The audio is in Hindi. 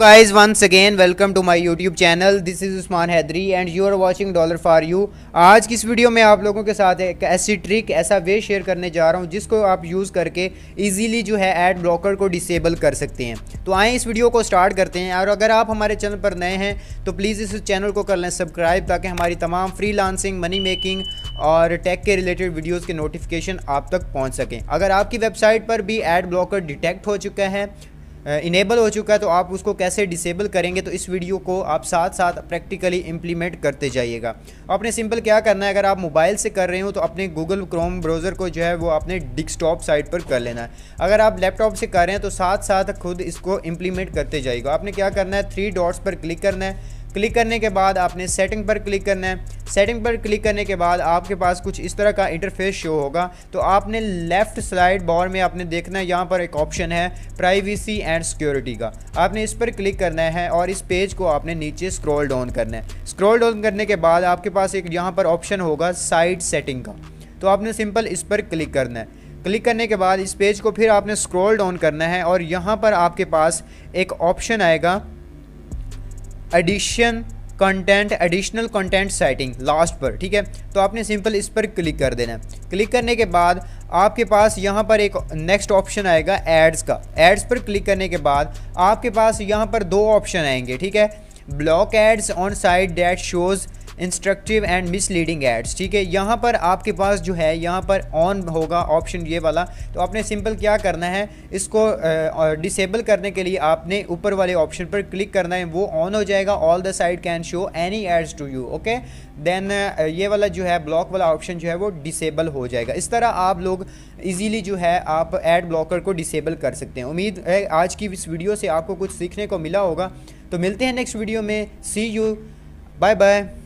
guys once again welcome to my youtube channel this is Usman Haidri and you are watching dollar for you आज की इस वीडियो में आप लोगों के साथ एक ऐसी ट्रिक ऐसा वे शेयर करने जा रहा हूं जिसको आप यूज़ करके इजीली जो है एड ब्लॉकर को डिसेबल कर सकते हैं तो आए इस वीडियो को स्टार्ट करते हैं और अगर आप हमारे चैनल पर नए हैं तो प्लीज़ इस चैनल को कर लें सब्सक्राइब ताकि हमारी तमाम फ्री मनी मेकिंग और टेक के रिलेटेड वीडियोज़ के नोटिफिकेशन आप तक पहुँच सकें अगर आपकी वेबसाइट पर भी एड ब्लॉकर डिटेक्ट हो चुका है इनेबल हो चुका है तो आप उसको कैसे डिसेबल करेंगे तो इस वीडियो को आप साथ साथ प्रैक्टिकली इम्प्लीमेंट करते जाइएगा तो आपने सिंपल क्या करना है अगर आप मोबाइल से कर रहे हो तो अपने गूगल क्रोम ब्राउज़र को जो है वो अपने डिस्कटॉप साइट पर कर लेना है अगर आप लैपटॉप से कर रहे हैं तो साथ साथ खुद इसको इम्प्लीमेंट करते जाइएगा आपने क्या करना है थ्री डॉट्स पर क्लिक करना है क्लिक करने के बाद आपने सेटिंग पर क्लिक करना है सेटिंग पर क्लिक करने के बाद आपके पास कुछ इस तरह का इंटरफेस शो होगा तो आपने लेफ़्ट स्लाइड बॉर में आपने देखना है यहाँ पर एक ऑप्शन है प्राइवेसी एंड सिक्योरिटी का आपने इस पर क्लिक करना है और इस पेज को आपने नीचे स्क्रॉल डाउन करना है स्क्रॉल डाउन करने के बाद आपके पास एक यहाँ पर ऑप्शन होगा साइड सेटिंग का तो आपने सिंपल इस पर क्लिक करना है क्लिक करने के बाद इस पेज को फिर आपने स्क्रॉल डाउन करना है और यहाँ पर आपके पास एक ऑप्शन आएगा addition content additional content setting last पर ठीक है तो आपने सिंपल इस पर क्लिक कर देना है क्लिक करने के बाद आपके पास यहाँ पर एक नेक्स्ट ऑप्शन आएगा एड्स का एड्स पर क्लिक करने के बाद आपके पास यहाँ पर दो ऑप्शन आएंगे ठीक है block ads on site that shows instructive and misleading ads ठीक है यहाँ पर आपके पास जो है यहाँ पर ऑन होगा ऑप्शन ये वाला तो आपने सिंपल क्या करना है इसको डिसेबल करने के लिए आपने ऊपर वाले ऑप्शन पर क्लिक करना है वो ऑन हो जाएगा all the site can show any ads to you okay then ये वाला जो है ब्लॉक वाला ऑप्शन जो है वो डिसेबल हो जाएगा इस तरह आप लोग इजीली जो है आप एड ब्लॉकर को डिसेबल कर सकते हैं उम्मीद है आज की इस वीडियो से आपको कुछ सीखने को मिला होगा तो मिलते हैं नेक्स्ट वीडियो में सी यू बाय बाय